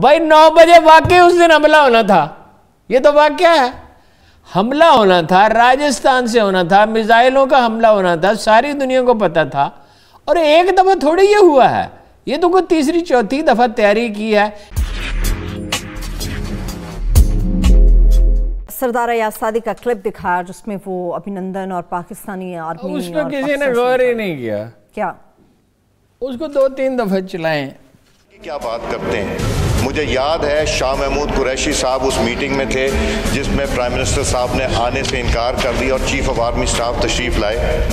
भाई नौ बजे वाकई उस दिन हमला होना था ये तो वाक्य है हमला होना था राजस्थान से होना था मिसाइलों का हमला होना था सारी दुनिया को पता था और एक दफ़ा थोड़ी ये हुआ है ये तो कोई तीसरी चौथी दफ़ा तैयारी की है सरदार अयाज सादी का क्लिप दिखाया जिसमें वो अभिनंदन और पाकिस्तानी आर्मी उसको किसी ने गौर ही नहीं किया क्या उसको दो तीन दफे चलाए क्या बात करते हैं मुझे याद है शाह महमूद कुरैशी साहब उस मीटिंग में थे जिसमें प्राइम मिनिस्टर साहब ने आने से इनकार कर दिया और चीफ ऑफ आर्मी स्टाफ तशरीफ़ लाए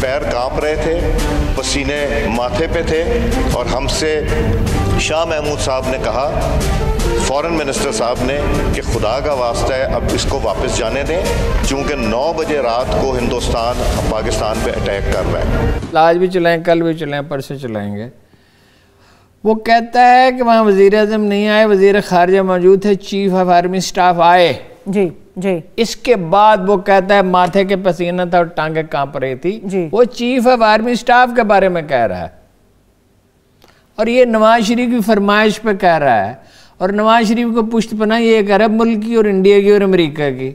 पैर कांप रहे थे पसीने माथे पे थे और हमसे शाह महमूद साहब ने कहा फॉरेन मिनिस्टर साहब ने कि खुदा का वास्ता है अब इसको वापस जाने दें क्योंकि 9 बजे रात को हिंदुस्तान पाकिस्तान पे अटैक कर रहा है आज भी चलाएं कल भी चलाएं परसों चलाएंगे वो कहता है कि वहाँ वजीर अजम नहीं आए वजीर खारजा मौजूद है चीफ ऑफ आर्मी स्टाफ आए जी जी इसके बाद वो कहता है माथे के पसीना था और टांगे कांप रही थी जी वो चीफ ऑफ आर्मी स्टाफ के बारे में कह रहा है और ये नवाज शरीफ की फरमाइश पे कह रहा है और नवाज शरीफ को पुष्ट पना ये एक अरब मुल्क की और इंडिया की और अमेरिका की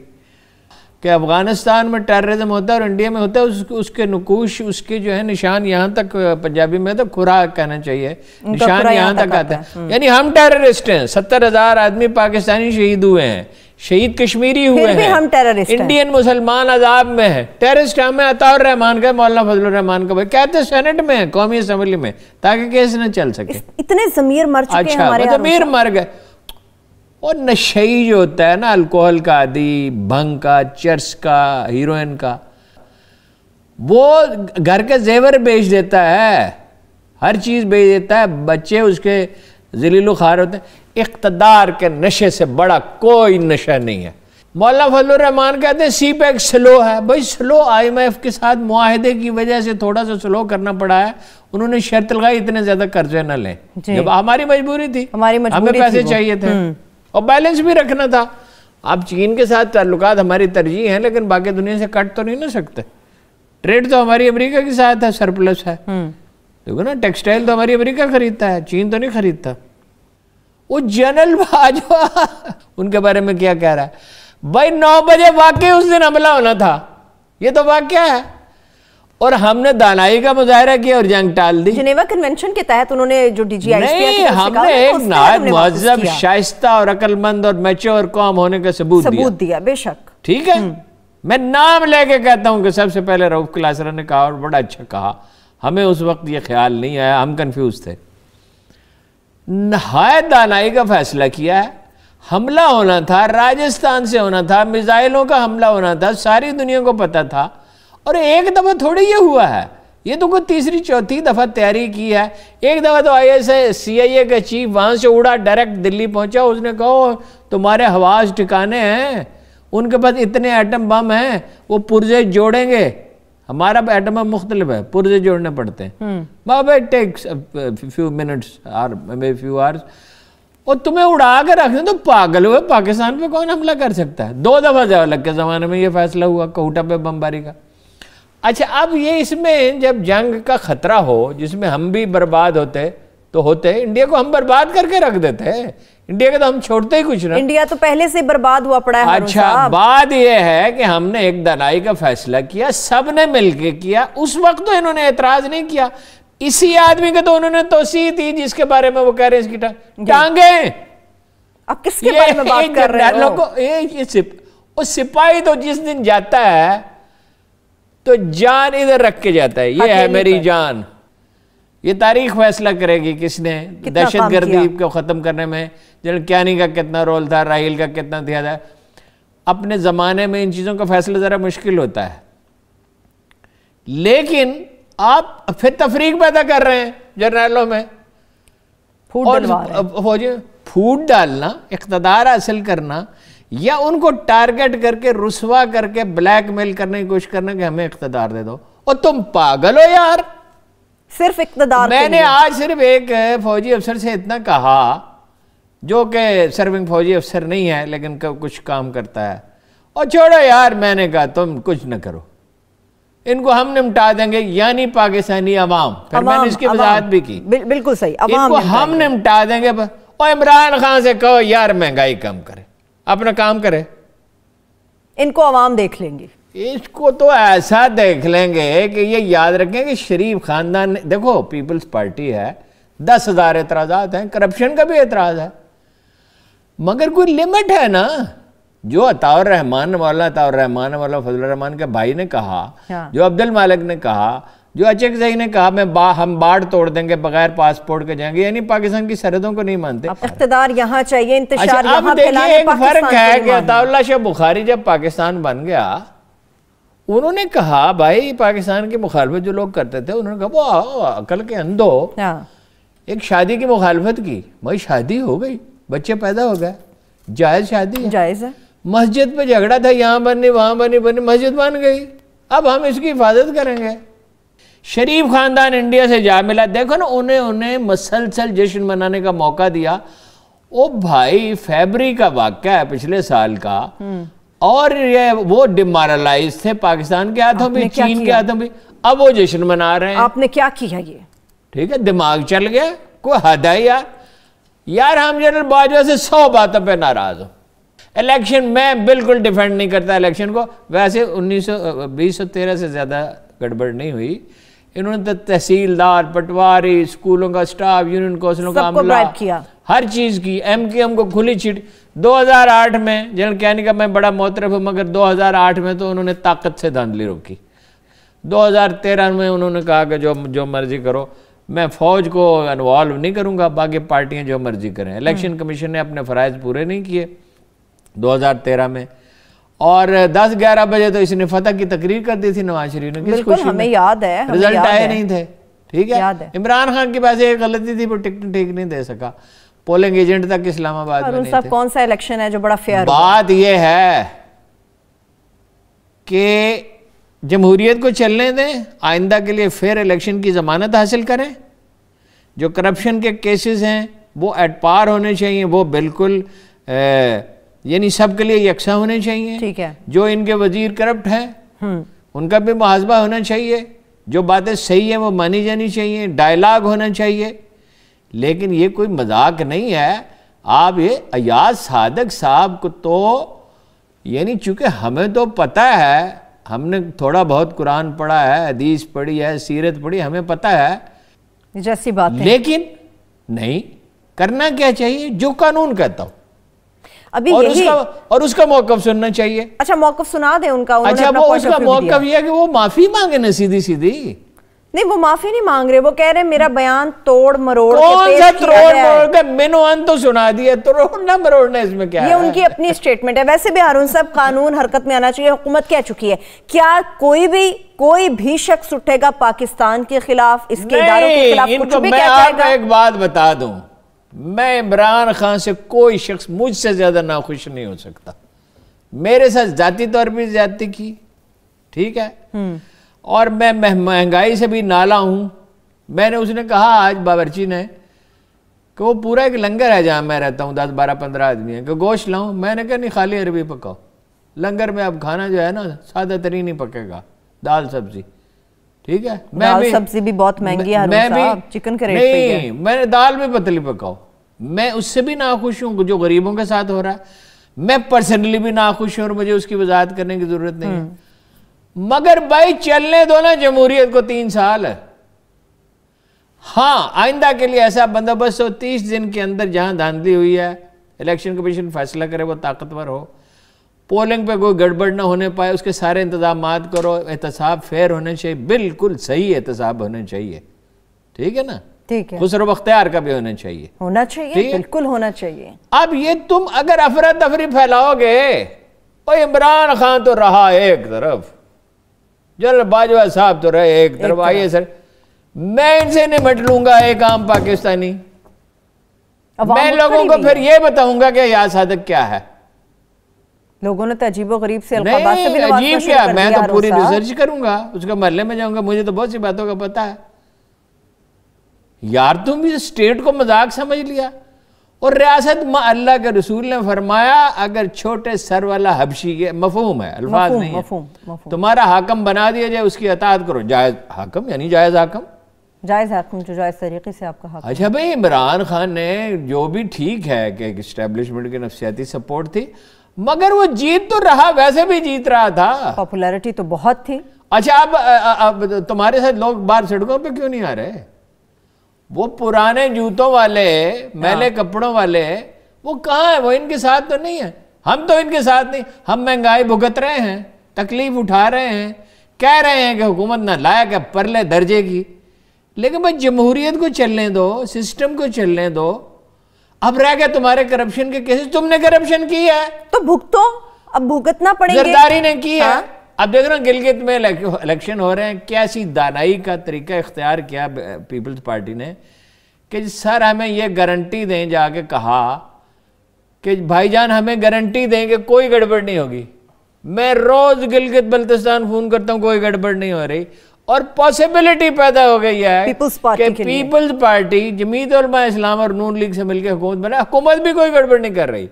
कि अफ़गानिस्तान में टेररिज्म होता है और इंडिया में होता है उस, उसके नकुश उसके जो है निशान यहाँ तक पंजाबी में तो खुरा कहना चाहिए निशान यहाँ तक आता है हम्म। यानी हम टेररिस्ट हैं सत्तर हज़ार आदमी पाकिस्तानी शहीद हुए हैं शहीद कश्मीरी हुए हैं हम टेररिस्ट इंडियन मुसलमान अजाब में है टेररिस्ट हमें अताउर रहमान का मौलाना फजल रहमान का भाई कहते सेनेट में है कौमी असम्बली में ताकि केस न चल सके इतने जमीर मर चुके अच्छा, हैं हमारे जमीर तो मर गए और ही जो होता है ना अल्कोहल का आदि भंग का चर्स का हीरोइन का वो घर के जेवर बेच देता है हर चीज़ बेच देता है बच्चे उसके जलीलो खार होते हैं इकतदार के नशे से बड़ा कोई नशा नहीं है मौला फजलरहमान कहते हैं सी पैक स्लो है भाई स्लो आईएमएफ के साथ माहदे की वजह से थोड़ा सा स्लो करना पड़ा है उन्होंने शर्त लगाई इतने ज़्यादा कर्जे न लें जब हमारी मजबूरी थी हमारी मजबूरी हमें पैसे चाहिए थे हम्म। और बैलेंस भी रखना था आप चीन के साथ ताल्लुक हमारी तरजीह हैं लेकिन बाकी दुनिया से कट तो नहीं ना सकते ट्रेड तो हमारी अमेरिका के साथ है सरप्लस है हम्म। देखो ना टेक्सटाइल तो हमारी अमेरिका खरीदता है चीन तो नहीं खरीदता वो जनरल बाजवा उनके बारे में क्या कह रहा है भाई नौ बजे वाकई उस दिन हमला होना था ये तो वाक्य है और हमने दानाई का मुजाहरा किया और जंग टाल दी जिनेवा कन्वेंशन के तहत उन्होंने जो डीजीआई हमने एक महजब शाइस्ता और अकलमंद और मेच्योर कौम होने का सबूत सबूत दिया बेशक ठीक है हम्म। मैं नाम लेके कहता हूं कि सबसे पहले रऊफ कलासरा ने कहा और बड़ा अच्छा कहा हमें उस वक्त ये ख्याल नहीं आया हम कंफ्यूज थे नहाय दानाई का फैसला किया है हमला होना था राजस्थान से होना था मिज़ाइलों का हमला होना था सारी दुनिया को पता था और एक दफ़ा थोड़ी ये हुआ है ये तो कोई तीसरी चौथी दफ़ा तैयारी की है एक दफ़ा तो आई एस सी आई ए का चीफ वहां से उड़ा डायरेक्ट दिल्ली पहुंचा उसने कहो तुम्हारे हवास ठिकाने हैं उनके पास इतने एटम बम हैं वो पुर्जे जोड़ेंगे हमारा एटम तो बम मुख्तलिफ है पुर्जे जोड़ने पड़ते हैं बाबा it takes few minutes or may few hours और तुम्हें उड़ा के रख तो पागल हुए पाकिस्तान पे कौन हमला कर सकता है दो दफ़ा लग के ज़माने में ये फैसला हुआ कोहटा पे बमबारी का अच्छा अब ये इसमें जब जंग का खतरा हो जिसमें हम भी बर्बाद होते तो होते हैं इंडिया को हम बर्बाद करके रख देते हैं इंडिया का तो हम छोड़ते ही कुछ ना इंडिया तो पहले से बर्बाद हुआ पड़ा है अच्छा बात यह है कि हमने एक दलाई का फैसला किया सबने के किया उस वक्त तो इन्होंने एतराज नहीं किया इसी आदमी का तो उन्होंने तोसी दी जिसके बारे में वो कह रहे हैं टांगे अब किसके बारे में बात कर रहे हो ये, ये सिप, सिपाही तो जिस दिन जाता है तो जान इधर रख के जाता है ये है मेरी जान ये तारीख फैसला करेगी किसने दहशत गर्दी को ख़त्म करने में जनरल क्यानी का कितना रोल था राहिल का कितना दिया था अपने ज़माने में इन चीज़ों का फैसला ज़रा मुश्किल होता है लेकिन आप फिर तफरीक पैदा कर रहे हैं जनरलों में फूट फौजी फूट डालना इकतदार हासिल करना या उनको टारगेट करके रुसवा करके ब्लैकमेल करने की कोशिश करना कि हमें इकतदार दे दो और तुम पागल हो यार सिर्फ इकतदार मैंने आज सिर्फ एक फौजी अफसर से इतना कहा जो कि सर्विंग फौजी अफसर नहीं है लेकिन कुछ काम करता है और छोड़ो यार मैंने कहा तुम कुछ ना करो इनको हम निमटा देंगे यानी पाकिस्तानी अवाम फिर अवाम, मैंने इसकी वजाहत भी की बिल, बिल्कुल सही अवाम इनको हम निपटा देंगे और इमरान खान से कहो यार महंगाई कम करे अपना काम करे इनको आवाम देख लेंगे इसको तो ऐसा देख लेंगे कि ये याद रखें कि शरीफ खानदान देखो पीपल्स पार्टी है दस हज़ार एतराज़ात हैं करप्शन का भी एतराज़ है मगर कोई लिमिट है ना जो अताउर रहमान वाला अताउर रहमान वाला फजल रहमान के भाई ने कहा हाँ। जो अब्दुल मालिक ने कहा जो अचक जई ने कहा मैं बा, हम बाढ़ तोड़ देंगे बगैर पासपोर्ट के जाएंगे यानी पाकिस्तान की सरहदों को नहीं मानते इकतदार यहाँ चाहिए इंतजार अच्छा, अब देखिए एक फर्क है कि अताउल्ला शाह बुखारी जब पाकिस्तान बन गया उन्होंने कहा भाई पाकिस्तान की मुखालफत जो लोग करते थे उन्होंने कहा वो अकल के अंधो हाँ। एक शादी की मुखालफत की भाई शादी हो गई बच्चे पैदा हो गए जायज शादी जायज मस्जिद पे झगड़ा था यहाँ बननी वहाँ बनी बनी मस्जिद बन गई अब हम इसकी हिफाजत करेंगे शरीफ ख़ानदान इंडिया से जा मिला देखो ना उन्हें उन्हें मसलसल जश्न मनाने का मौका दिया ओ भाई फेबरी का वाक़ है पिछले साल का हम्म। और ये वो डिमोरलाइज थे पाकिस्तान के हाथों में चीन के हाथों में अब वो जश्न मना रहे हैं आपने क्या किया ये ठीक है दिमाग चल गया कोई हद है यार यार हम जनरल बाजवा से सौ बातों पे नाराज हो इलेक्शन मैं बिल्कुल डिफेंड नहीं करता इलेक्शन को वैसे उन्नीस सौ बीस सौ तेरह से ज़्यादा गड़बड़ नहीं हुई इन्होंने तो तहसीलदार पटवारी स्कूलों का स्टाफ यूनियन कौंसिलों का अमला किया हर चीज़ की एम के एम को खुली छिट 2008 में जनरल कहने का मैं बड़ा मोहतरफ हूँ मगर 2008 में तो उन्होंने ताकत से धांधली रोकी 2013 में उन्होंने कहा कि जो जो मर्जी करो मैं फौज को इन्वॉल्व नहीं करूँगा बाकी पार्टियाँ जो मर्जी करें इलेक्शन हम्म। कमीशन ने अपने फ़रज़ पूरे नहीं किए दो में और 10 11 बजे तो इसने फतह की तकरीर कर दी थी नवाज शरीफ ने किस खुशी हमें याद है रिजल्ट आए नहीं थे ठीक है इमरान खान के पास एक गलती थी वो टिकट ठीक नहीं दे सका पोलिंग एजेंट तक इस्लामाबाद में नहीं कौन सा इलेक्शन है जो बड़ा फेयर बात यह है कि जमहूरियत को चलने दें आइंदा के लिए फेयर इलेक्शन की ज़मानत हासिल करें जो करप्शन के केसेस हैं वो एट पार होने चाहिए वो बिल्कुल यानी सबके लिए यकसा होने चाहिए ठीक है जो इनके वजीर करप्ट हैं हम्म। उनका भी मुहाजबा होना चाहिए जो बातें सही है वो मानी जानी चाहिए डायलाग होना चाहिए लेकिन ये कोई मजाक नहीं है आप ये अयाज सादक साहब को तो यानी चूंकि हमें तो पता है हमने थोड़ा बहुत कुरान पढ़ा है हदीस पढ़ी है सीरत पढ़ी हमें पता है जैसी बात लेकिन नहीं करना क्या चाहिए जो कानून कहता हूं अभी और उसका, और उसका मौकफ सुनना चाहिए अच्छा मौकफ सुना दे उनका अच्छा वो उसका मौकफ यह कि वो माफी मांगे ना सीधी सीधी नहीं वो माफी नहीं मांग रहे वो कह रहे मेरा बयान तोड़ मरोड़ कौन सा तोड़ मरोड़ का मिनोअन तो सुना दिया तोड़ ना मरोड़ना इसमें क्या ये है? उनकी अपनी स्टेटमेंट है वैसे भी हारून साहब कानून हरकत में आना चाहिए हुकूमत कह चुकी है क्या कोई भी कोई भी शख्स उठेगा पाकिस्तान के खिलाफ इसके इदारों के खिलाफ कुछ भी मैं आपको एक बात बता दूं मैं इमरान खान से कोई शख्स मुझसे ज़्यादा नाखुश नहीं हो सकता मेरे साथ जाति तौर तो पर जाति की ठीक है हम्म। और मैं महंगाई से भी नाला हूं मैंने उसने कहा आज बाबरची ने कि वो पूरा एक लंगर है जहाँ मैं रहता हूं दस बारह पंद्रह आदमी है कि गोश्त लाऊं मैंने कहा नहीं खाली अरबी पकाओ लंगर में अब खाना जो है ना सादा तरीन ही पकेगा दाल सब्जी ठीक है मैं भी सब्जी भी बहुत महंगी है मैं भी चिकन नहीं मैंने दाल भी पतली पकाओ मैं उससे भी नाखुश हूँ जो गरीबों के साथ हो रहा है मैं पर्सनली भी नाखुश हूँ और मुझे उसकी वजाहत करने की ज़रूरत नहीं है हम्म। मगर भाई चलने दो ना जमहूरियत को तीन साल हाँ आइंदा के लिए ऐसा बंदोबस्त हो तीस दिन के अंदर जहां धांधली हुई है इलेक्शन कमीशन फैसला करे वो ताकतवर हो पोलिंग पे कोई गड़बड़ ना होने पाए उसके सारे इंतजाम करो एहतसाब फेयर होने चाहिए बिल्कुल सही एहतसाब होने चाहिए ठीक है ना ठीक है खुसरो का भी होना चाहिए होना चाहिए बिल्कुल होना चाहिए अब ये तुम अगर अफरा तफरी फैलाओगे और इमरान खान तो रहा एक तरफ जनरल बाजवा साहब तो रहे एक तरफ आइए सर मैं इनसे निमट लूंगा एक आम पाकिस्तानी मैं लोगों को फिर ये बताऊंगा कि याद सादक क्या है लोगों ने तो अजीब गरीब से अजीब क्या मैं तो पूरी रिसर्च करूंगा उसके मरले में जाऊंगा मुझे तो बहुत सी बातों का पता है यार तुम भी स्टेट को मजाक समझ लिया और रियासत में अल्लाह के रसूल ने फरमाया अगर छोटे सर वाला हबशी के मफहूम है अल्फाज नहीं है मफूम। तुम्हारा हाकम बना दिया जाए उसकी अतात करो जायज हाकम यानी जायज हाकम जायज हाकम जो जायज तरीके से आपका हाकम अच्छा भाई इमरान खान ने जो भी ठीक है कि इस्टेब्लिशमेंट की नफसियाती सपोर्ट थी मगर वो जीत तो रहा वैसे भी जीत रहा था पॉपुलरिटी तो बहुत थी अच्छा अब तुम्हारे साथ लोग बाहर सड़कों पर क्यों नहीं आ रहे वो पुराने जूतों वाले मैले हाँ। कपड़ों वाले वो कहाँ है वो इनके साथ तो नहीं है हम तो इनके साथ नहीं हम महंगाई भुगत रहे हैं तकलीफ उठा रहे हैं कह रहे हैं कि हुकूमत ना लायक है परले दर्जे की लेकिन भाई जमहूरियत को चलने दो सिस्टम को चलने दो अब रह गए तुम्हारे करप्शन के केसेस तुमने करप्शन की है तो भुगतो अब भुगतना पड़ेगा जरदारी ने की है हाँ। अब देख रहे गिलगित में इलेक्शन हो रहे हैं कैसी दानाई का तरीका इख्तियार किया पीपल्स पार्टी ने कि सर हमें यह गारंटी दें जाके कहा कि भाईजान हमें गारंटी दें कि कोई गड़बड़ नहीं होगी मैं रोज़ गिलगित बल्तिस्तान फ़ोन करता हूँ कोई गड़बड़ नहीं हो रही और पॉसिबिलिटी पैदा हो गई है पीपल्स पार्टी कि पीपल्स पार्टी जमीत इस्लाम और नून लीग से मिलकर हुकूमत बना हुकूमत भी कोई गड़बड़ नहीं कर रही